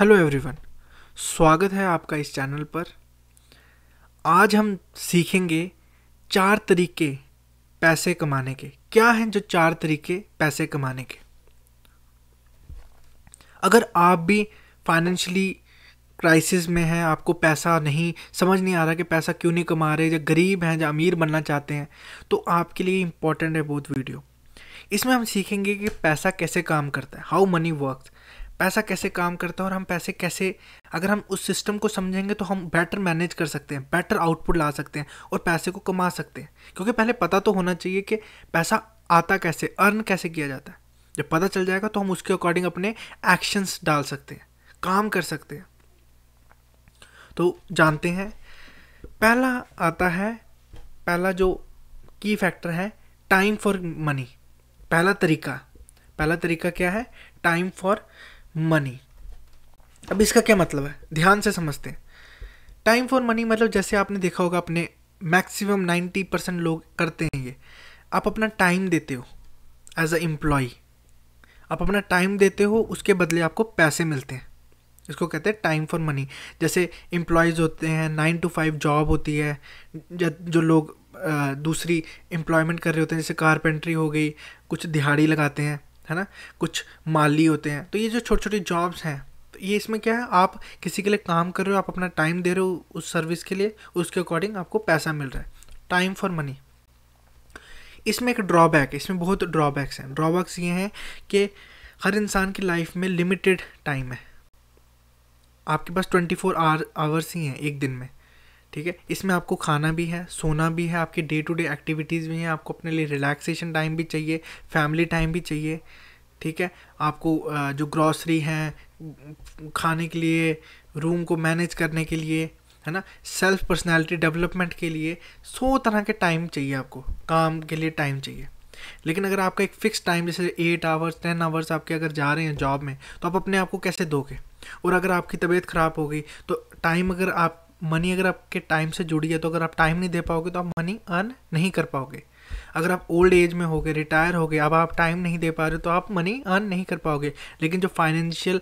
Hello everyone स्वागत है आपका इस चैनल पर आज हम सीखेंगे चार तरीके पैसे कमाने के क्या हैं जो चार तरीके पैसे कमाने के अगर आप भी फाइनेंशियली क्राइसिस में हैं आपको पैसा नहीं समझ नहीं आ रहा कि पैसा क्यों नहीं कमा रहे या गरीब हैं या अमीर बनना चाहते हैं तो आपके लिए इम्पोर्टेंट है बहुत वीडियो इसमें हम सीखेंगे कि पैसा कैसे काम करता है हाउ मनी वर्क पैसा कैसे काम करता है और हम पैसे कैसे अगर हम उस सिस्टम को समझेंगे तो हम बेटर मैनेज कर सकते हैं बेटर आउटपुट ला सकते हैं और पैसे को कमा सकते हैं क्योंकि पहले पता तो होना चाहिए कि पैसा आता कैसे अर्न कैसे किया जाता है जब पता चल जाएगा तो हम उसके अकॉर्डिंग अपने एक्शंस डाल सकते हैं काम कर सकते हैं तो जानते हैं पहला आता है पहला जो की फैक्टर है टाइम फॉर मनी पहला तरीका पहला तरीका क्या है टाइम फॉर मनी अब इसका क्या मतलब है ध्यान से समझते हैं टाइम फॉर मनी मतलब जैसे आपने देखा होगा अपने मैक्सिमम नाइन्टी परसेंट लोग करते हैं ये आप अपना टाइम देते हो एज अ एम्प्लॉय आप अपना टाइम देते हो उसके बदले आपको पैसे मिलते हैं इसको कहते हैं टाइम फॉर मनी जैसे एम्प्लॉयज़ होते हैं नाइन टू फाइव जॉब होती है जो लोग दूसरी एम्प्लॉयमेंट कर रहे होते हैं जैसे कारपेंट्री हो गई कुछ दिहाड़ी लगाते हैं है ना कुछ माली होते हैं तो ये जो छोटे छोटे जॉब्स हैं तो ये इसमें क्या है आप किसी के लिए काम कर रहे हो आप अपना टाइम दे रहे हो उस सर्विस के लिए उसके अकॉर्डिंग आपको पैसा मिल रहा है टाइम फॉर मनी इसमें एक ड्रॉबैक है इसमें बहुत ड्रॉबैक्स हैं ड्रॉबैक्स ये हैं कि हर इंसान की लाइफ में लिमिटेड टाइम है आपके पास ट्वेंटी फोर आवर्स ही हैं एक दिन में ठीक है इसमें आपको खाना भी है सोना भी है आपकी डे टू डे एक्टिविटीज़ भी हैं आपको अपने लिए रिलैक्सेशन टाइम भी चाहिए फैमिली टाइम भी चाहिए ठीक है आपको जो ग्रॉसरी हैं खाने के लिए रूम को मैनेज करने के लिए है ना सेल्फ पर्सनैलिटी डेवलपमेंट के लिए सौ तरह के टाइम चाहिए आपको काम के लिए टाइम चाहिए लेकिन अगर आपका एक फिक्स टाइम जैसे एट आवर्स टेन आवर्स आपके अगर जा रहे हैं जॉब में तो आप अपने आप को कैसे दोगे और अगर आपकी तबीयत ख़राब हो गई तो टाइम अगर आप मनी अगर आपके टाइम से जुड़ी है तो अगर आप टाइम नहीं दे पाओगे तो आप मनी अर्न नहीं कर पाओगे अगर आप ओल्ड एज में हो गए रिटायर हो गए अब आप टाइम नहीं दे पा रहे तो आप मनी अर्न नहीं कर पाओगे लेकिन जो फाइनेंशियल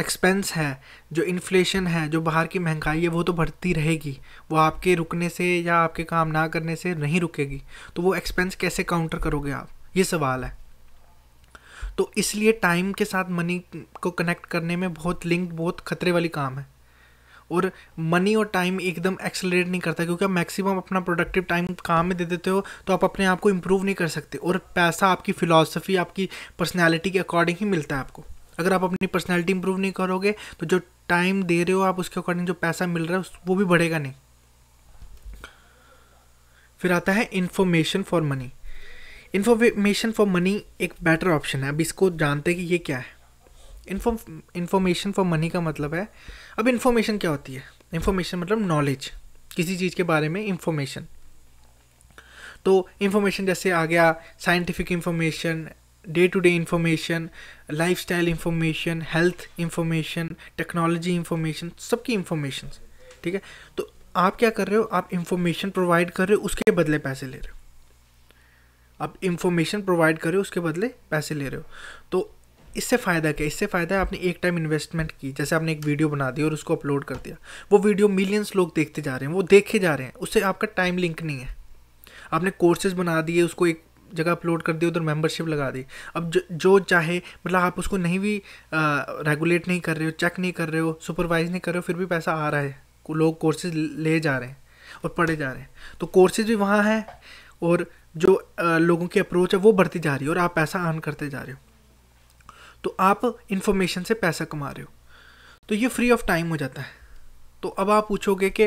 एक्सपेंस है जो इन्फ्लेशन है जो बाहर की महंगाई है वो तो बढ़ती रहेगी वो आपके रुकने से या आपके काम ना करने से नहीं रुकेगी तो वो एक्सपेंस कैसे काउंटर करोगे आप ये सवाल है तो इसलिए टाइम के साथ मनी को कनेक्ट करने में बहुत लिंक बहुत खतरे वाली काम है और मनी और टाइम एकदम एक्सेलरेट नहीं करता क्योंकि आप मैक्सिमम अपना प्रोडक्टिव टाइम काम में दे देते हो तो आप अपने आप को इम्प्रूव नहीं कर सकते और पैसा आपकी फ़िलासफ़ी आपकी पर्सनैलिटी के अकॉर्डिंग ही मिलता है आपको अगर आप अपनी पर्सनैलिटी इंप्रूव नहीं करोगे तो जो टाइम दे रहे हो आप उसके अकॉर्डिंग जो पैसा मिल रहा है वो भी बढ़ेगा नहीं फिर आता है information for money information for money एक बेटर ऑप्शन है अब इसको जानते हैं कि ये क्या है इन्फॉर्मेशन फॉर मनी का मतलब है अब इन्फॉर्मेशन क्या होती है इन्फॉर्मेशन मतलब नॉलेज किसी चीज़ के बारे में इन्फॉर्मेशन तो इन्फॉर्मेशन जैसे आ गया scientific information day to day information lifestyle information health information technology information सबकी इन्फॉर्मेशन ठीक है तो आप क्या कर रहे हो आप इन्फॉर्मेशन प्रोवाइड कर रहे हो उसके बदले पैसे ले रहे हो आप इन्फॉर्मेशन प्रोवाइड कर रहे हो उसके बदले पैसे ले रहे हो तो इससे फ़ायदा क्या इससे फ़ायदा है आपने एक टाइम इन्वेस्टमेंट की जैसे आपने एक वीडियो बना दी और उसको अपलोड कर दिया वो वीडियो मिलियंस लोग देखते जा रहे हैं वो देखे जा रहे हैं उससे आपका टाइम लिंक नहीं है आपने कोर्सेज बना दिए उसको एक जगह अपलोड कर दी उधर मेंबरशिप लगा दी अब जो, जो चाहे मतलब आप उसको नहीं भी रेगुलेट नहीं कर रहे हो चेक नहीं कर रहे हो सुपरवाइज नहीं कर रहे हो फिर भी पैसा आ रहा है लोग कोर्सेज ले जा रहे हैं और पढ़े जा रहे हैं तो कोर्सेज भी वहाँ हैं और जो आ, लोगों की अप्रोच है वो बढ़ती जा रही है और आप पैसा अर्न करते जा रहे हो तो आप इन्फॉर्मेशन से पैसा कमा रहे हो तो ये फ्री ऑफ टाइम हो जाता है तो अब आप पूछोगे कि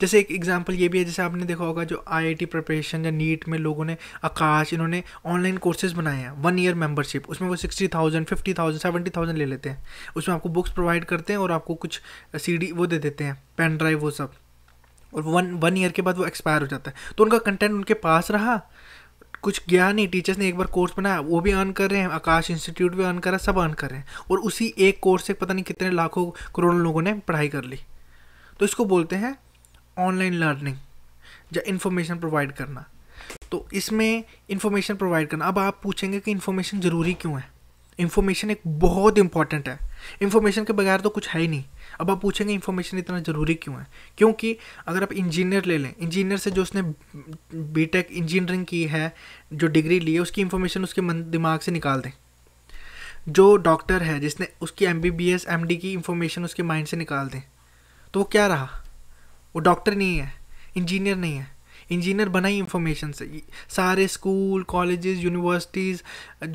जैसे एक एग्जांपल ये भी है जैसे आपने देखा होगा जो आईआईटी प्रिपरेशन या नीट में लोगों ने आकाश इन्होंने ऑनलाइन कोर्सेज बनाए हैं वन ईयर मेंबरशिप उसमें वो sixty thousand fifty thousand seventy thousand ले लेते हैं उसमें आपको बुक्स प्रोवाइड करते हैं और आपको कुछ सी वो दे देते हैं पेन ड्राइव वो सब और वन वन ईयर के बाद वो एक्सपायर हो जाता है तो उनका कंटेंट उनके पास रहा कुछ गया नहीं टीचर्स ने एक बार कोर्स बनाया वो भी अर्न कर रहे हैं आकाश इंस्टीट्यूट भी अर्न कर रहा है सब अर्न कर रहे हैं और उसी एक कोर्स से पता नहीं कितने लाखों करोड़ों लोगों ने पढ़ाई कर ली तो इसको बोलते हैं ऑनलाइन लर्निंग या इन्फॉर्मेशन प्रोवाइड करना तो इसमें इन्फॉर्मेशन प्रोवाइड करना अब आप पूछेंगे कि इन्फॉर्मेशन ज़रूरी क्यों है इन्फॉर्मेशन एक बहुत इंपॉर्टेंट है इन्फॉर्मेशन के बगैर तो कुछ है ही नहीं अब आप पूछेंगे इन्फॉर्मेशन इतना ज़रूरी क्यों है क्योंकि अगर आप इंजीनियर ले लें इंजीनियर से जो उसने बीटेक इंजीनियरिंग की है जो डिग्री ली है उसकी इन्फॉर्मेशन उसके मन दिमाग से निकाल दें जो डॉक्टर है जिसने उसकी M B B S M D की इन्फॉर्मेशन उसके माइंड से निकाल दें तो वो क्या रहा वो डॉक्टर नहीं है इंजीनियर नहीं है इंजीनियर बना ही इंफॉर्मेशन से सारे स्कूल कॉलेजेस यूनिवर्सिटीज़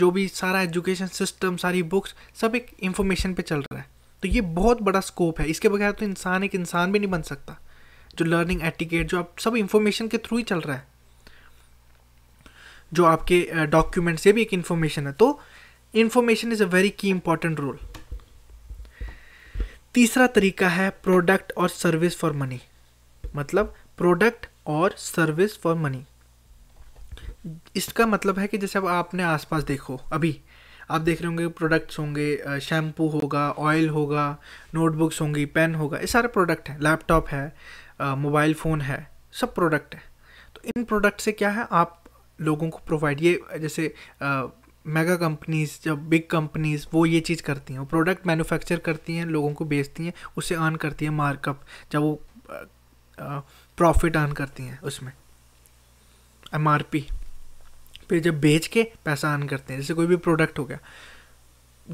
जो भी सारा एजुकेशन सिस्टम सारी बुक्स सब एक इंफॉर्मेशन पे चल रहा है तो ये बहुत बड़ा स्कोप है इसके बगैर तो इंसान एक इंसान भी नहीं बन सकता जो लर्निंग एटिकेट जो आप सब इंफॉर्मेशन के थ्रू ही चल रहा है जो आपके डॉक्यूमेंट से भी एक इंफॉर्मेशन है तो information is a very key important role तीसरा तरीका है प्रोडक्ट और सर्विस फॉर मनी मतलब प्रोडक्ट और सर्विस फॉर मनी इसका मतलब है कि जैसे अब आपने आसपास देखो अभी आप देख रहे होंगे प्रोडक्ट्स होंगे शैम्पू होगा ऑयल होगा नोटबुक्स होंगी पेन होगा ये सारे प्रोडक्ट हैं लैपटॉप है मोबाइल फ़ोन है सब प्रोडक्ट है तो इन प्रोडक्ट से क्या है आप लोगों को प्रोवाइड ये जैसे मेगा कंपनीज जब बिग कंपनीज वो ये चीज़ करती हैं वो प्रोडक्ट मैन्युफैक्चर करती हैं लोगों को बेचती हैं उसे अर्न करती हैं मार्कअप जब वो आ, आ, प्रॉफिट अर्न करती हैं उसमें एम आर पी फिर जब बेच के पैसा अर्न करते हैं जैसे कोई भी प्रोडक्ट हो गया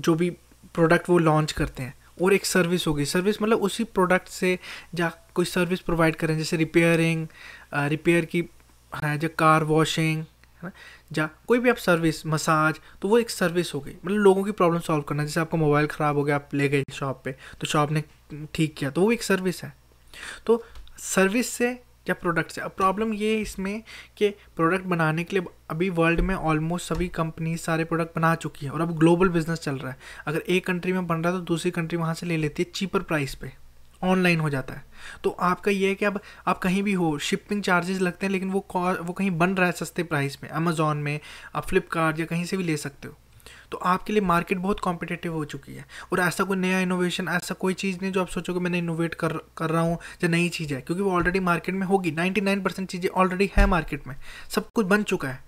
जो भी प्रोडक्ट वो लॉन्च करते हैं और एक सर्विस होगी सर्विस मतलब उसी प्रोडक्ट से या कोई सर्विस प्रोवाइड करें जैसे रिपेयरिंग रिपेयर की है जो कार वॉशिंग है ना या कोई भी आप सर्विस मसाज तो वो एक सर्विस हो गई मतलब लोगों की प्रॉब्लम सॉल्व करना जैसे आपका मोबाइल ख़राब हो गया आप ले गए शॉप पे तो शॉप ने ठीक किया तो वो एक सर्विस है तो सर्विस से या प्रोडक्ट से अब प्रॉब्लम ये है इसमें कि प्रोडक्ट बनाने के लिए अभी वर्ल्ड में ऑलमोस्ट सभी कंपनी सारे प्रोडक्ट बना चुकी है और अब ग्लोबल बिजनेस चल रहा है अगर एक कंट्री में बन रहा है तो दूसरी कंट्री वहाँ से ले लेती है चीपर प्राइस पे ऑनलाइन हो जाता है तो आपका ये है कि अब आप कहीं भी हो शिपिंग चार्जेस लगते हैं लेकिन वो वो कहीं बन रहा है सस्ते प्राइस में अमेज़ोन में आप फ्लिपकार्ट या कहीं से भी ले सकते हो तो आपके लिए मार्केट बहुत कॉम्पिटेटिव हो चुकी है और ऐसा कोई नया इनोवेशन ऐसा कोई चीज़ नहीं जो आप सोचोगे मैंने इनोवेट कर कर रहा हूँ या नई चीज़ है क्योंकि वो ऑलरेडी मार्केट में होगी नाइन्टी नाइन परसेंट चीज़ें ऑलरेडी है मार्केट में सब कुछ बन चुका है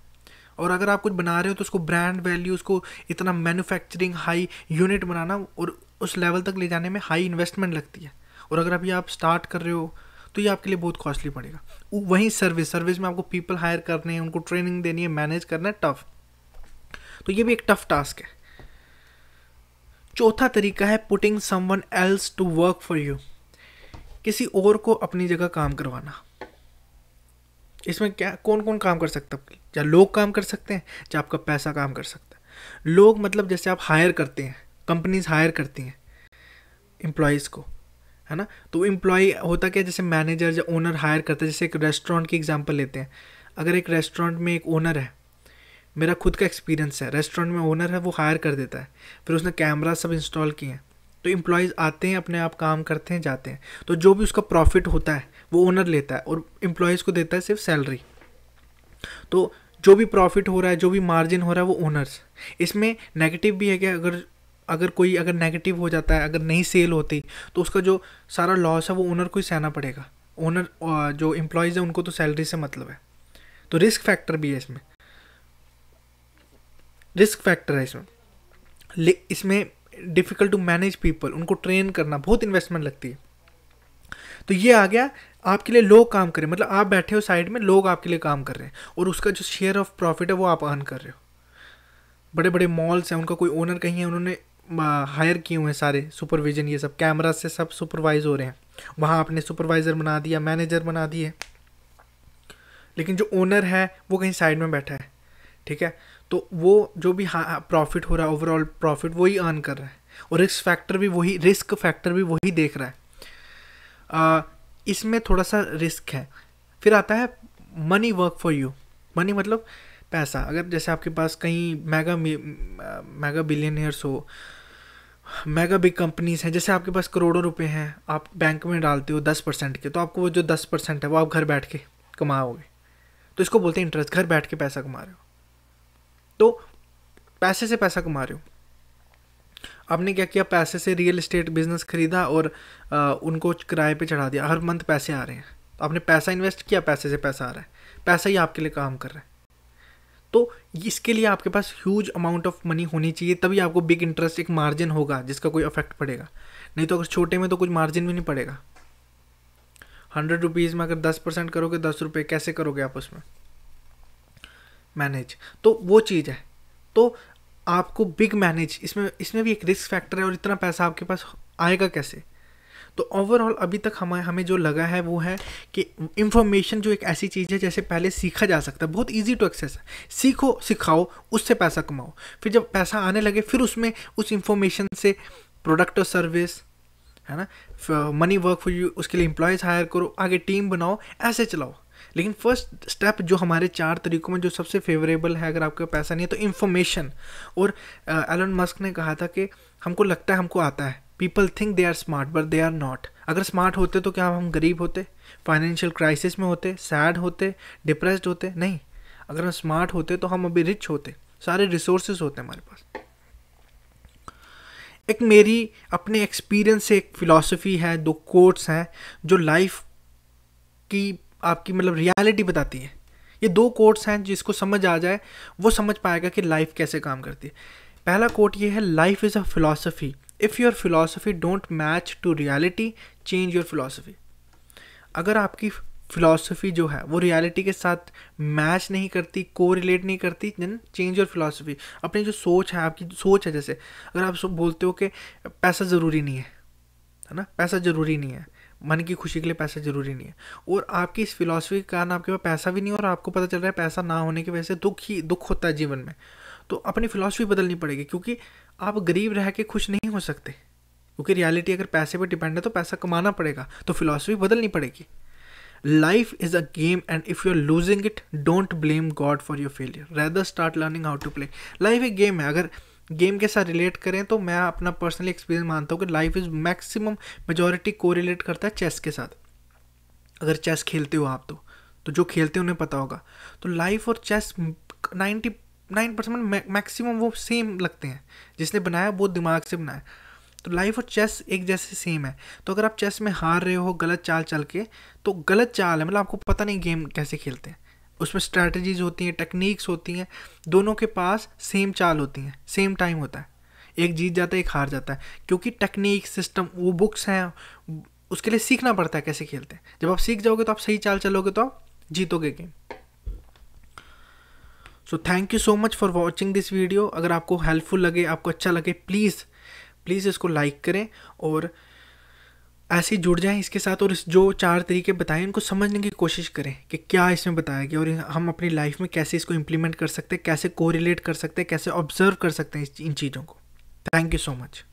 और अगर आप कुछ बना रहे हो तो उसको ब्रांड वैल्यू उसको इतना मैन्युफैक्चरिंग हाई यूनिट बनाना और उस लेवल तक ले जाने में हाई इन्वेस्टमेंट लगती है और अगर अभी आप स्टार्ट कर रहे हो तो ये आपके लिए बहुत कॉस्टली पड़ेगा वहीं सर्विस सर्विस में आपको पीपल हायर करने हैं उनको ट्रेनिंग देनी है मैनेज करना है टफ तो ये भी एक टफ टास्क है चौथा तरीका है putting someone else to work for you किसी और को अपनी जगह काम करवाना इसमें क्या कौन कौन काम कर सकता है या लोग काम कर सकते हैं या आपका पैसा काम कर सकता है लोग मतलब जैसे आप हायर करते हैं कंपनीज हायर करती हैं एम्प्लॉयज़ को है ना तो एम्प्लॉय होता क्या जैसे मैनेजर या ओनर हायर करते हैं जैसे एक रेस्टोरेंट की एग्जांपल लेते हैं अगर एक रेस्टोरेंट में एक ओनर है मेरा खुद का एक्सपीरियंस है रेस्टोरेंट में ओनर है वो हायर कर देता है फिर उसने कैमरा सब इंस्टॉल किए हैं तो इम्प्लॉयज़ आते हैं अपने आप काम करते हैं जाते हैं तो जो भी उसका प्रॉफिट होता है वो ओनर लेता है और इम्प्लॉयज़ को देता है सिर्फ सैलरी तो जो भी प्रॉफिट हो रहा है जो भी मार्जिन हो रहा है वो ओनर्स इसमें नेगेटिव भी है कि अगर अगर कोई अगर नेगेटिव हो जाता है अगर नहीं सेल होती तो उसका जो सारा लॉस है वो ओनर को ही सहना पड़ेगा ओनर जो एम्प्लॉयज़ है उनको तो सैलरी से मतलब है तो रिस्क फैक्टर भी है इसमें रिस्क फैक्टर है इसमें इसमें डिफ़िकल्ट टू मैनेज पीपल उनको ट्रेन करना बहुत इन्वेस्टमेंट लगती है तो ये आ गया आपके लिए लोग काम करें मतलब आप बैठे हो साइड में लोग आपके लिए काम कर रहे हैं और उसका जो शेयर ऑफ प्रॉफिट है वो आप अर्न कर रहे हो बड़े बड़े मॉल्स हैं उनका कोई ओनर कहीं है उन्होंने हायर किए हुए हैं सारे सुपरविजन ये सब कैमरा से सब सुपरवाइज हो रहे हैं वहाँ आपने सुपरवाइज़र बना दिया मैनेजर बना दिए लेकिन जो ओनर है वो कहीं साइड में बैठा है ठीक है तो वो जो भी प्रॉफिट हो रहा है ओवरऑल प्रॉफिट वही अर्न कर रहा है और रिस्क फैक्टर भी वही रिस्क फैक्टर भी वही देख रहा है इसमें थोड़ा सा रिस्क है फिर आता है money work for you money मतलब पैसा अगर जैसे आपके पास कहीं मेगा मेगा बिलियनियर्स हो मेगा बिग कंपनीज हैं जैसे आपके पास करोड़ों रुपए हैं आप बैंक में डालते हो दस परसेंट के तो आपको वो जो दस परसेंट है वो आप घर बैठ के कमाओगे तो इसको बोलते हैं इंटरेस्ट घर बैठ के पैसा कमा रहे हो तो पैसे से पैसा कमा रहे हो आपने क्या किया पैसे से रियल इस्टेट बिजनेस खरीदा और आ, उनको किराए पे चढ़ा दिया हर मंथ पैसे आ रहे हैं तो आपने पैसा इन्वेस्ट किया पैसे से पैसा आ रहा है पैसा ही आपके लिए काम कर रहा है तो इसके लिए आपके पास ह्यूज अमाउंट ऑफ मनी होनी चाहिए तभी आपको बिग इंटरेस्ट एक मार्जिन होगा जिसका कोई अफेक्ट पड़ेगा नहीं तो अगर छोटे में तो कुछ मार्जिन भी नहीं पड़ेगा हंड्रेड रुपीज़ में अगर दस परसेंट करोगे दस रुपये कैसे करोगे आप उसमें मैनेज तो वो चीज़ है तो आपको बिग मैनेज इसमें इसमें भी एक रिस्क फैक्टर है और इतना पैसा आपके पास आएगा कैसे तो ओवरऑल अभी तक हमें हमें जो लगा है वो है कि इन्फॉर्मेशन जो एक ऐसी चीज़ है जैसे पहले सीखा जा सकता है बहुत इजी टू एक्सेस है सीखो सिखाओ उससे पैसा कमाओ फिर जब पैसा आने लगे फिर उसमें उस इन्फॉर्मेशन से प्रोडक्ट और सर्विस है ना मनी वर्क फॉर यू उसके लिए एम्प्लॉयज़ हायर करो आगे टीम बनाओ ऐसे चलाओ लेकिन फर्स्ट स्टेप जो हमारे चार तरीकों में जो सबसे फेवरेबल है अगर आपके पैसा नहीं है तो इन्फॉर्मेशन और एलन uh, मस्क ने कहा था कि हमको लगता है हमको आता है people think they are smart but they are not अगर स्मार्ट होते तो क्या हम गरीब होते फाइनेंशियल क्राइसिस में होते सैड होते डिप्रेस्ड होते नहीं अगर हम स्मार्ट होते तो हम अभी रिच होते सारे रिसोर्सेज होते हमारे पास एक मेरी अपने एक्सपीरियंस से एक फ़िलासफ़ी है दो कोट्स हैं जो लाइफ की आपकी मतलब रियलिटी बताती है ये दो कोट्स हैं जिसको समझ आ जाए वो समझ पाएगा कि लाइफ कैसे काम करती है पहला कोट ये है life is a philosophy if your philosophy don't match to reality change your philosophy अगर आपकी फिलॉसफी जो है वो रियलिटी के साथ मैच नहीं करती को रिलेट नहीं करती देन चेंज योर फिलॉसफी अपनी जो सोच है आपकी सोच है जैसे अगर आप बोलते हो कि पैसा ज़रूरी नहीं है है ना पैसा ज़रूरी नहीं है मन की खुशी के लिए पैसा ज़रूरी नहीं है और आपकी इस फिलॉसफी के कारण आपके पास पैसा भी नहीं और आपको पता चल रहा है पैसा ना होने की वजह से दुख ही दुख होता है जीवन में तो अपनी फिलॉसफी बदलनी पड़ेगी क्योंकि आप गरीब रह के खुश नहीं हो सकते क्योंकि रियलिटी अगर पैसे पर डिपेंड है तो पैसा कमाना पड़ेगा तो फिलॉसफी बदलनी पड़ेगी Life is a game, and if you're losing it, don't blame God for your failure. Rather, start learning how to play. Life एक game है अगर गेम के साथ रिलेट करें तो मैं अपना पर्सनली एक्सपीरियंस मानता हूँ कि लाइफ इज़ मैक्सिमम मेजोरिटी को रिलेट करता है चेस के साथ अगर चेस खेलते हो आप तो तो जो खेलते हैं उन्हें पता होगा तो लाइफ और chess ninety nine percent maximum वो सेम लगते हैं जिसने बनाया वो दिमाग से बनाया तो लाइफ और चेस एक जैसे सेम है तो अगर आप चेस में हार रहे हो गलत चाल चल के तो गलत चाल है मतलब आपको पता नहीं गेम कैसे खेलते हैं उसमें स्ट्रैटेजीज होती हैं टेक्निक्स होती हैं दोनों के पास सेम चाल होती हैं सेम टाइम होता है एक जीत जाता है एक हार जाता है क्योंकि टेक्निक सिस्टम वो बुक्स हैं उसके लिए सीखना पड़ता है कैसे खेलते हैं जब आप सीख जाओगे तो आप सही चाल चलोगे तो आप जीतोगे game so thank you so much for watching this video अगर आपको हेल्पफुल लगे आपको अच्छा लगे प्लीज़ प्लीज़ इसको लाइक करें और ऐसे जुड़ जाएं इसके साथ और इस जो चार तरीके बताएं उनको समझने की कोशिश करें कि क्या इसमें बताया गया और हम अपनी लाइफ में कैसे इसको इम्प्लीमेंट कर सकते हैं कैसे कोरिलेट कर सकते हैं कैसे ऑब्जर्व कर सकते हैं इन चीज़ों को थैंक यू सो मच